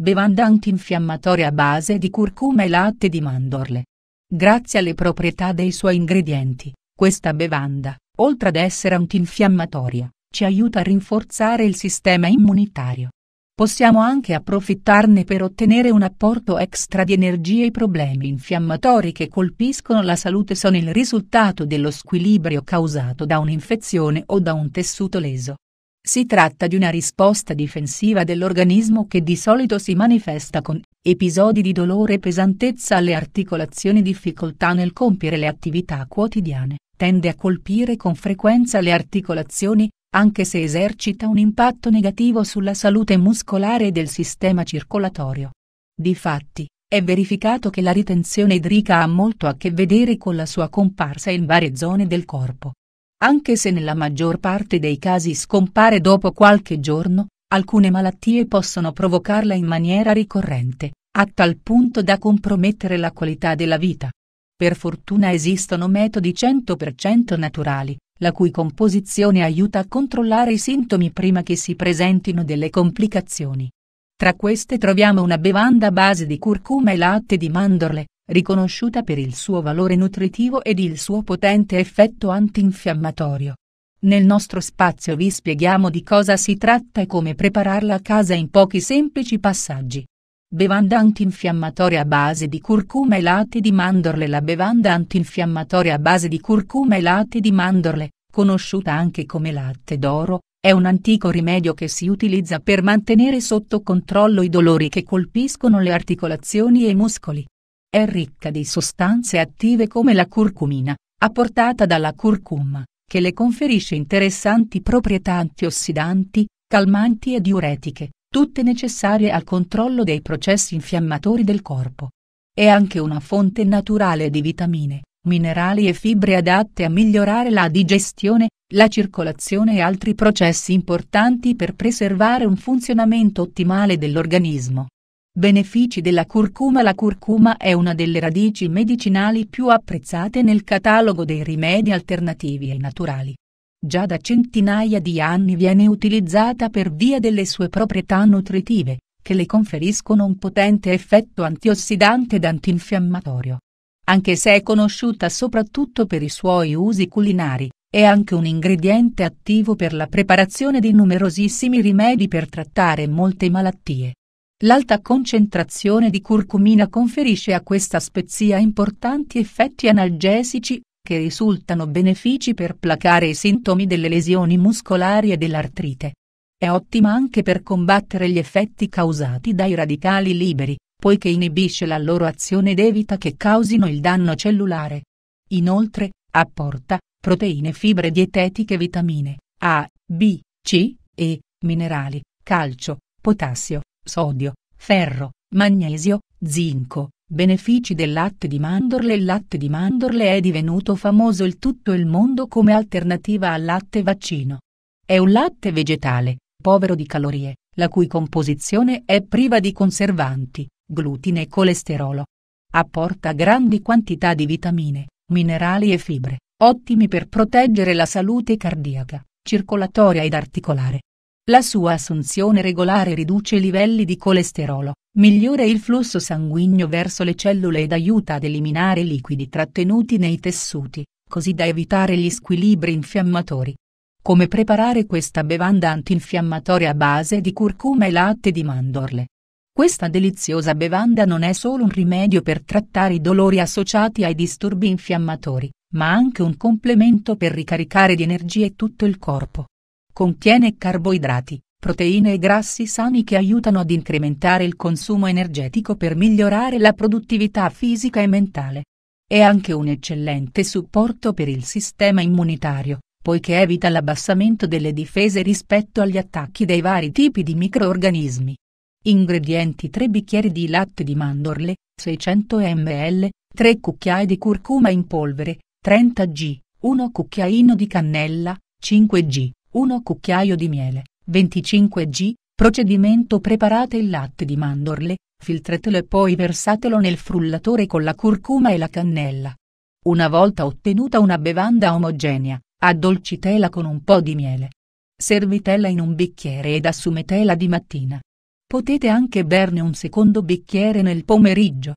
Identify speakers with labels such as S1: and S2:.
S1: bevanda antinfiammatoria a base di curcuma e latte di mandorle. Grazie alle proprietà dei suoi ingredienti, questa bevanda, oltre ad essere antinfiammatoria, ci aiuta a rinforzare il sistema immunitario. Possiamo anche approfittarne per ottenere un apporto extra di energie. I problemi infiammatori che colpiscono la salute sono il risultato dello squilibrio causato da un'infezione o da un tessuto leso. Si tratta di una risposta difensiva dell'organismo che di solito si manifesta con episodi di dolore e pesantezza alle articolazioni difficoltà nel compiere le attività quotidiane, tende a colpire con frequenza le articolazioni, anche se esercita un impatto negativo sulla salute muscolare e del sistema circolatorio. Difatti, è verificato che la ritenzione idrica ha molto a che vedere con la sua comparsa in varie zone del corpo anche se nella maggior parte dei casi scompare dopo qualche giorno, alcune malattie possono provocarla in maniera ricorrente, a tal punto da compromettere la qualità della vita. Per fortuna esistono metodi 100% naturali, la cui composizione aiuta a controllare i sintomi prima che si presentino delle complicazioni. Tra queste troviamo una bevanda a base di curcuma e latte di mandorle, riconosciuta per il suo valore nutritivo ed il suo potente effetto antinfiammatorio. Nel nostro spazio vi spieghiamo di cosa si tratta e come prepararla a casa in pochi semplici passaggi. Bevanda antinfiammatoria a base di curcuma e latte di mandorle La bevanda antinfiammatoria a base di curcuma e latte di mandorle, conosciuta anche come latte d'oro, è un antico rimedio che si utilizza per mantenere sotto controllo i dolori che colpiscono le articolazioni e i muscoli. È ricca di sostanze attive come la curcumina, apportata dalla curcuma, che le conferisce interessanti proprietà antiossidanti, calmanti e diuretiche, tutte necessarie al controllo dei processi infiammatori del corpo. È anche una fonte naturale di vitamine, minerali e fibre adatte a migliorare la digestione, la circolazione e altri processi importanti per preservare un funzionamento ottimale dell'organismo. Benefici della curcuma La curcuma è una delle radici medicinali più apprezzate nel catalogo dei rimedi alternativi e naturali. Già da centinaia di anni viene utilizzata per via delle sue proprietà nutritive, che le conferiscono un potente effetto antiossidante ed antinfiammatorio. Anche se è conosciuta soprattutto per i suoi usi culinari, è anche un ingrediente attivo per la preparazione di numerosissimi rimedi per trattare molte malattie. L'alta concentrazione di curcumina conferisce a questa spezia importanti effetti analgesici, che risultano benefici per placare i sintomi delle lesioni muscolari e dell'artrite. È ottima anche per combattere gli effetti causati dai radicali liberi, poiché inibisce la loro azione ed evita che causino il danno cellulare. Inoltre, apporta proteine, fibre dietetiche, vitamine A, B, C, E, minerali, calcio, potassio, sodio, ferro, magnesio, zinco. Benefici del latte di mandorle Il latte di mandorle è divenuto famoso in tutto il mondo come alternativa al latte vaccino. È un latte vegetale, povero di calorie, la cui composizione è priva di conservanti, glutine e colesterolo. Apporta grandi quantità di vitamine, minerali e fibre, ottimi per proteggere la salute cardiaca, circolatoria ed articolare. La sua assunzione regolare riduce i livelli di colesterolo, migliora il flusso sanguigno verso le cellule ed aiuta ad eliminare i liquidi trattenuti nei tessuti, così da evitare gli squilibri infiammatori. Come preparare questa bevanda antinfiammatoria a base di curcuma e latte di mandorle? Questa deliziosa bevanda non è solo un rimedio per trattare i dolori associati ai disturbi infiammatori, ma anche un complemento per ricaricare di energie tutto il corpo. Contiene carboidrati, proteine e grassi sani che aiutano ad incrementare il consumo energetico per migliorare la produttività fisica e mentale. È anche un eccellente supporto per il sistema immunitario, poiché evita l'abbassamento delle difese rispetto agli attacchi dei vari tipi di microorganismi. Ingredienti 3 bicchieri di latte di mandorle, 600 ml, 3 cucchiai di curcuma in polvere, 30 g, 1 cucchiaino di cannella, 5 g, 1 cucchiaio di miele, 25 g, procedimento preparate il latte di mandorle, filtratelo e poi versatelo nel frullatore con la curcuma e la cannella. Una volta ottenuta una bevanda omogenea, addolcitela con un po' di miele. Servitela in un bicchiere ed assumetela di mattina. Potete anche berne un secondo bicchiere nel pomeriggio,